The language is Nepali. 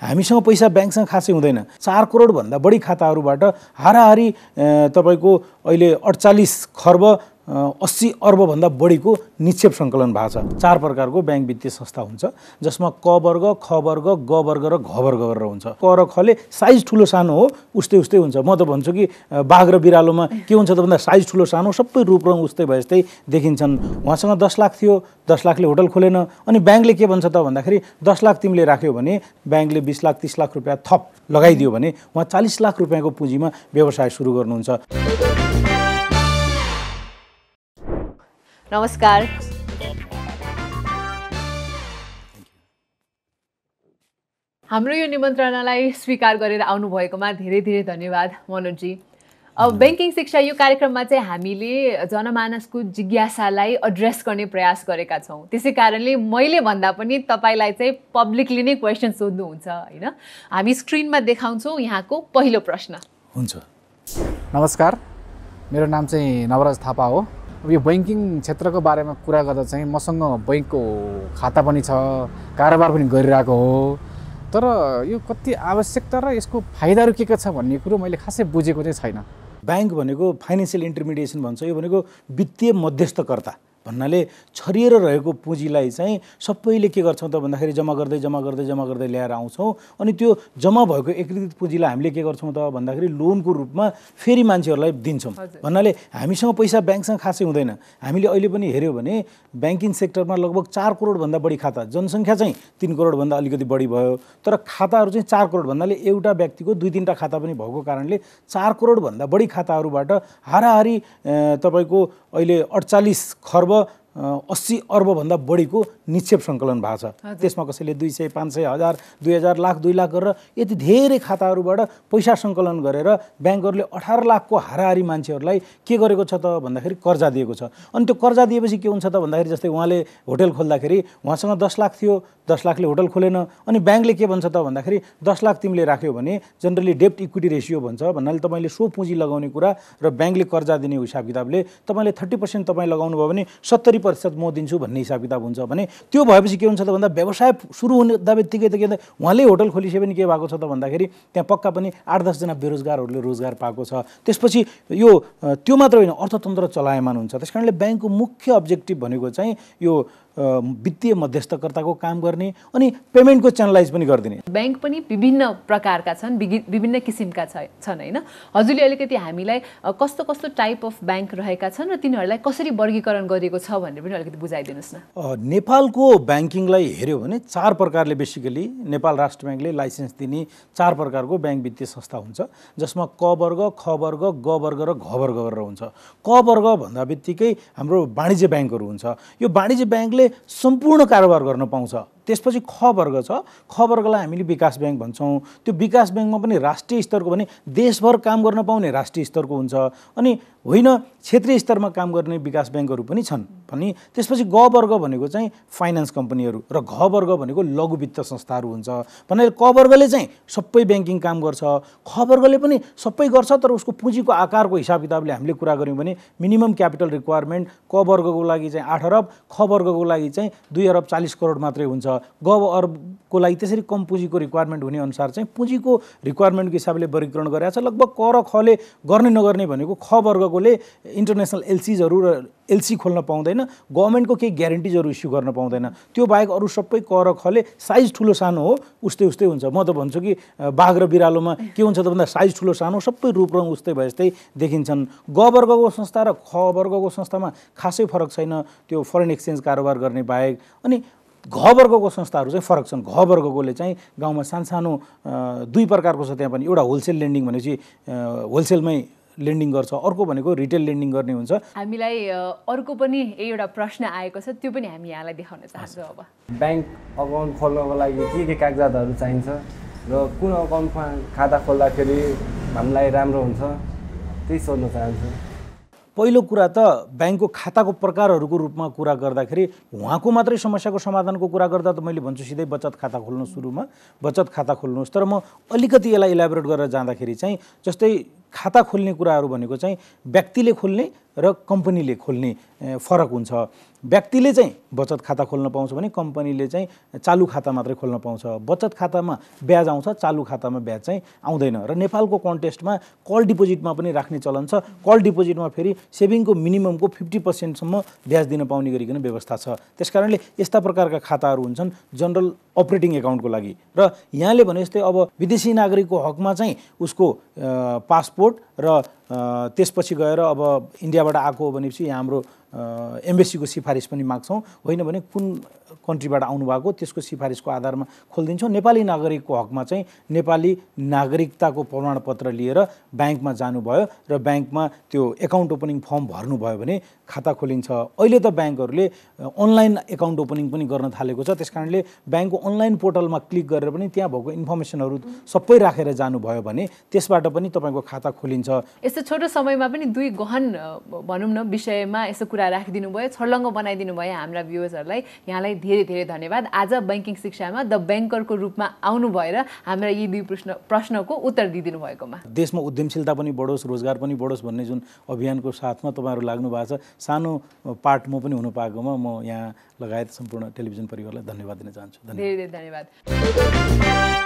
हामीसँग पैसा ब्याङ्कसँग खासै हुँदैन चार करोडभन्दा बढी खाताहरूबाट हाराहारी तपाईँको अहिले अडचालिस खर्ब अस्सी अर्बभन्दा बढीको निक्षेप सङ्कलन भएको छ चार प्रकारको ब्याङ्क वित्तीय संस्था हुन्छ जसमा क वर्ग ख वर्ग ग वर्ग र घ वर्ग गरेर हुन्छ क र खले साइज ठुलो सानो हो उस्तै उस्तै हुन्छ म त भन्छु कि बाघ र बिरालोमा के हुन्छ त भन्दा साइज ठुलो सानो सबै रूप रङ उस्तै भए जस्तै देखिन्छन् उहाँसँग दस लाख थियो दस लाखले होटल खोलेन अनि ब्याङ्कले के भन्छ त भन्दाखेरि दस लाख तिमीले राख्यो भने ब्याङ्कले बिस लाख तिस लाख रुपियाँ थप लगाइदियो भने उहाँ चालिस लाख रुपियाँको पुँजीमा व्यवसाय सुरु गर्नुहुन्छ नमस्कार हाम्रो यो निमन्त्रणालाई स्वीकार गरेर आउनुभएकोमा धेरै धेरै धन्यवाद मनोजी अब ब्याङ्किङ शिक्षा यो कार्यक्रममा चाहिँ हामीले जनमानसको जिज्ञासालाई एड्रेस गर्ने प्रयास गरेका छौँ त्यसै कारणले मैले भन्दा पनि तपाईँलाई चाहिँ पब्लिकली नै क्वेसन सोध्नुहुन्छ होइन हामी स्क्रिनमा देखाउँछौँ यहाँको पहिलो प्रश्न हुन्छ नमस्कार मेरो नाम चाहिँ नवराज थापा हो अब यो बैङ्किङ क्षेत्रको बारेमा कुरा गर्दा चाहिँ मसँग बैङ्कको खाता पनि छ कारोबार पनि गरिरहेको हो तर यो कति आवश्यकता र यसको फाइदाहरू के के छ भन्ने कुरो मैले खासै बुझेको चाहिँ छैन ब्याङ्क भनेको फाइनेन्सियल इन्टरमिडिएसन भन्छ यो भनेको वित्तीय मध्यस्थकर्ता भन्नाले छरिएर रहेको पुँजीलाई चाहिँ सबैले के गर्छौँ त भन्दाखेरि जम्मा गर्दै जम्मा गर्दै जम्मा गर्दै ल्याएर आउँछौँ अनि त्यो जम्मा भएको एकीकृत पुँजीलाई हामीले के गर्छौँ त भन्दाखेरि लोनको रूपमा फेरि मान्छेहरूलाई दिन्छौँ भन्नाले हामीसँग पैसा ब्याङ्कसँग खासै हुँदैन हामीले अहिले पनि हेऱ्यौँ भने ब्याङ्किङ सेक्टरमा लगभग चार करोडभन्दा बढी खाता जनसङ्ख्या चाहिँ तिन करोडभन्दा अलिकति बढी भयो तर खाताहरू चाहिँ चार करोड भन्नाले एउटा व्यक्तिको दुई तिनवटा खाता पनि भएको कारणले चार करोडभन्दा बढी खाताहरूबाट हाराहारी तपाईँको अहिले अडचालिस खर्ब 그래서 अस्सी अर्बभन्दा बढीको निक्षेप सङ्कलन भएको छ त्यसमा कसैले दुई सय पाँच सय हजार दुई हजार लाख दुई लाख गरेर यति धेरै खाताहरूबाट पैसा सङ्कलन गरेर ब्याङ्कहरूले अठार लाखको हाराहारी मान्छेहरूलाई के गरेको छ त भन्दाखेरि कर्जा दिएको छ अनि त्यो कर्जा दिएपछि के हुन्छ त भन्दाखेरि जस्तै उहाँले होटेल खोल्दाखेरि उहाँसँग दस लाख थियो दस लाखले होटल खोलेन अनि ब्याङ्कले के भन्छ त भन्दाखेरि दस लाख तिमीले राख्यो भने जेनरली डेप्ट इक्विटी रेसियो भन्छ भन्नाले तपाईँले सो पुँजी लगाउने कुरा र ब्याङ्कले कर्जा दिने हिसाब किताबले तपाईँले थर्टी पर्सेन्ट तपाईँ लगाउनु भयो भने सत्तरी प्रतिशत म दिन्छु भन्ने हिसाब किताब हुन्छ भने त्यो भएपछि के हुन्छ त भन्दा व्यवसाय सुरु हुँदा बित्तिकै त के त उहाँले होटल खोलिसके पनि के भएको छ त भन्दाखेरि त्यहाँ पक्का पनि आठ दसजना बेरोजगारहरूले रोजगार पाएको छ त्यसपछि यो त्यो मात्र होइन अर्थतन्त्र चलायमान हुन्छ त्यस कारणले ब्याङ्कको मुख्य अब्जेक्टिभ भनेको चाहिँ यो वित्तीय मध्यस्थकर्ताको काम गर्ने अनि पेमेन्टको च्यानलाइज पनि गरिदिने ब्याङ्क पनि विभिन्न प्रकारका छन् विभिन्न किसिमका छन् होइन हजुरले अलिकति हामीलाई कस्तो कस्तो टाइप अफ ब्याङ्क रहेका छन् र तिनीहरूलाई कसरी वर्गीकरण गरिएको छ भनेर पनि अलिकति बुझाइदिनुहोस् न नेपालको ब्याङ्किङलाई हेऱ्यो भने चार प्रकारले बेसिकली नेपाल राष्ट्र ब्याङ्कले लाइसेन्स दिने चार प्रकारको ब्याङ्क वित्तीय संस्था हुन्छ जसमा क वर्ग ख वर्ग ग वर्ग र घ वर्ग गरेर हुन्छ क वर्ग भन्दा बित्तिकै हाम्रो वाणिज्य ब्याङ्कहरू हुन्छ यो वाणिज्य ब्याङ्कले सम्पूर्ण कारोबार गर्न पाउँछ त्यसपछि ख वर्ग छ ख वर्गलाई हामीले विकास ब्याङ्क भन्छौँ त्यो विकास ब्याङ्कमा पनि राष्ट्रिय स्तरको भने देशभर काम गर्न पाउने राष्ट्रिय स्तरको हुन्छ अनि होइन क्षेत्रीय स्तरमा काम गर्ने विकास ब्याङ्कहरू पनि छन् अनि त्यसपछि ग वर्ग भनेको चाहिँ फाइनेन्स कम्पनीहरू र घ वर्ग भनेको लघु वित्त संस्थाहरू हुन्छ भने क वर्गले चाहिँ सबै ब्याङ्किङ काम गर्छ ख वर्गले पनि सबै गर्छ तर उसको पुँजीको आकारको हिसाब किताबले हामीले कुरा गऱ्यौँ भने मिनिमम क्यापिटल रिक्वायरमेन्ट क वर्गको लागि चाहिँ आठ अरब ख वर्गको लागि चाहिँ दुई अरब चालिस करोड मात्रै हुन्छ ग अरबको लागि त्यसरी कम पुँजीको रिक्वायरमेन्ट हुने अनुसार चाहिँ पुँजीको रिक्वायरमेन्टको हिसाबले वर्गीकरण गरेका छ लगभग क र खले गर्ने नगर्ने भनेको ख वर्गकोले इन्टरनेसनल एलसिजहरू र एलसी खोल्न पाउँदैन गभर्मेन्टको केही ग्यारेन्टिजहरू इस्यु गर्न पाउँदैन त्यो बाहेक अरू सबै कर खले साइज ठुलो सानो हो उस्तै उस्तै हुन्छ म त भन्छु कि बाघ र बिरालोमा के हुन्छ त भन्दा साइज ठुलो सानो सबै रूप रङ उस्तै भए जस्तै देखिन्छन् ग वर्गको संस्था र ख वर्गको संस्थामा खासै फरक छैन त्यो फरेन एक्सचेन्ज कारोबार गर्ने बाहेक अनि घ वर्गको संस्थाहरू चाहिँ फरक छन् घ वर्गकोले चाहिँ गाउँमा सानसानो दुई प्रकारको छ त्यहाँ पनि एउटा होलसेल लेन्डिङ भनेपछि होलसेलमै लेन्डिङ गर्छ अर्को भनेको रिटेल लेन्डिङ गर्ने हुन्छ हामीलाई अर्को पनि एउटा प्रश्न आएको छ त्यो पनि हामी यहाँलाई देखाउन चाहन्छौँ अब ब्याङ्क अकाउन्ट खोल्नको लागि के के कागजातहरू चाहिन्छ र कुन अकाउन्टमा खाता खोल्दाखेरि हामीलाई राम्रो हुन्छ त्यही सोध्न चाहन्छु पहिलो कुरा त ब्याङ्कको खाताको प्रकारहरूको रूपमा कुरा गर्दाखेरि उहाँको मात्रै समस्याको समाधानको कुरा गर्दा त मैले भन्छु सिधै बचत खाता खोल्नु सुरुमा बचत खाता खोल्नुहोस् तर म अलिकति यसलाई इलाबोरेट गरेर जाँदाखेरि चाहिँ जस्तै खाता खोल्ने कुराहरू भनेको चाहिँ व्यक्तिले खोल्ने र कम्पनीले खोल्ने फरक हुन्छ व्यक्तिले चाहिँ बचत खाता खोल्न पाउँछ भने कम्पनीले चाहिँ चालु खाता मात्रै खोल्न पाउँछ बचत खातामा ब्याज आउँछ चालु खातामा ब्याज चाहिँ आउँदैन र नेपालको कन्टेस्टमा कल डिपोजिटमा पनि राख्ने चलन छ कल डिपोजिटमा फेरि सेभिङको मिनिममको फिफ्टी पर्सेन्टसम्म ब्याज दिन पाउने गरिकन व्यवस्था छ त्यस कारणले यस्ता प्रकारका खाताहरू हुन्छन् जनरल अपरेटिङ एकाउन्टको लागि र यहाँले भने जस्तै अब विदेशी नागरिकको हकमा चाहिँ उसको पास पासपोर्ट र त्यसपछि गएर अब इन्डियाबाट आएको हो भनेपछि यहाँ हाम्रो एम्बेसीको सिफारिस पनि माग्छौँ होइन भने कुन कन्ट्रीबाट आउनुभएको त्यसको सिफारिसको आधारमा खोलिदिन्छौँ नेपाली नागरिकको हकमा चाहिँ नेपाली नागरिकताको प्रमाणपत्र लिएर ब्याङ्कमा जानुभयो र ब्याङ्कमा त्यो एकाउन्ट ओपनिङ फर्म भर्नुभयो भने खाता खोलिन्छ अहिले त ब्याङ्कहरूले अनलाइन एकाउन्ट ओपनिङ पनि गर्न थालेको छ त्यस कारणले ब्याङ्कको अनलाइन पोर्टलमा क्लिक गरेर पनि त्यहाँ भएको इन्फर्मेसनहरू सबै राखेर जानुभयो भने त्यसबाट पनि तपाईँको खाता खोलिन्छ यस्तो छोटो समयमा पनि दुई गहन भनौँ न विषयमा यसो कुरा राखिदिनु भयो छर्लङ्ग बनाइदिनु भयो हाम्रा भ्युवर्सहरूलाई यहाँलाई धेरै धेरै धन्यवाद आज ब्याङ्किङ शिक्षामा द ब्याङ्करको रूपमा आउनु भएर हाम्रा यी दुई प्रश्न प्रश्नको उत्तर दिइदिनु भएकोमा देशमा उद्यमशीलता पनि बढोस् रोजगार पनि बढोस् भन्ने जुन अभियानको साथमा तपाईँहरू लाग्नु भएको छ सानो पार्ट म पनि हुनु पाएकोमा म यहाँ लगायत सम्पूर्ण टेलिभिजन परिवारलाई धन्यवाद दिन चाहन्छु धेरै धेरै धन्यवाद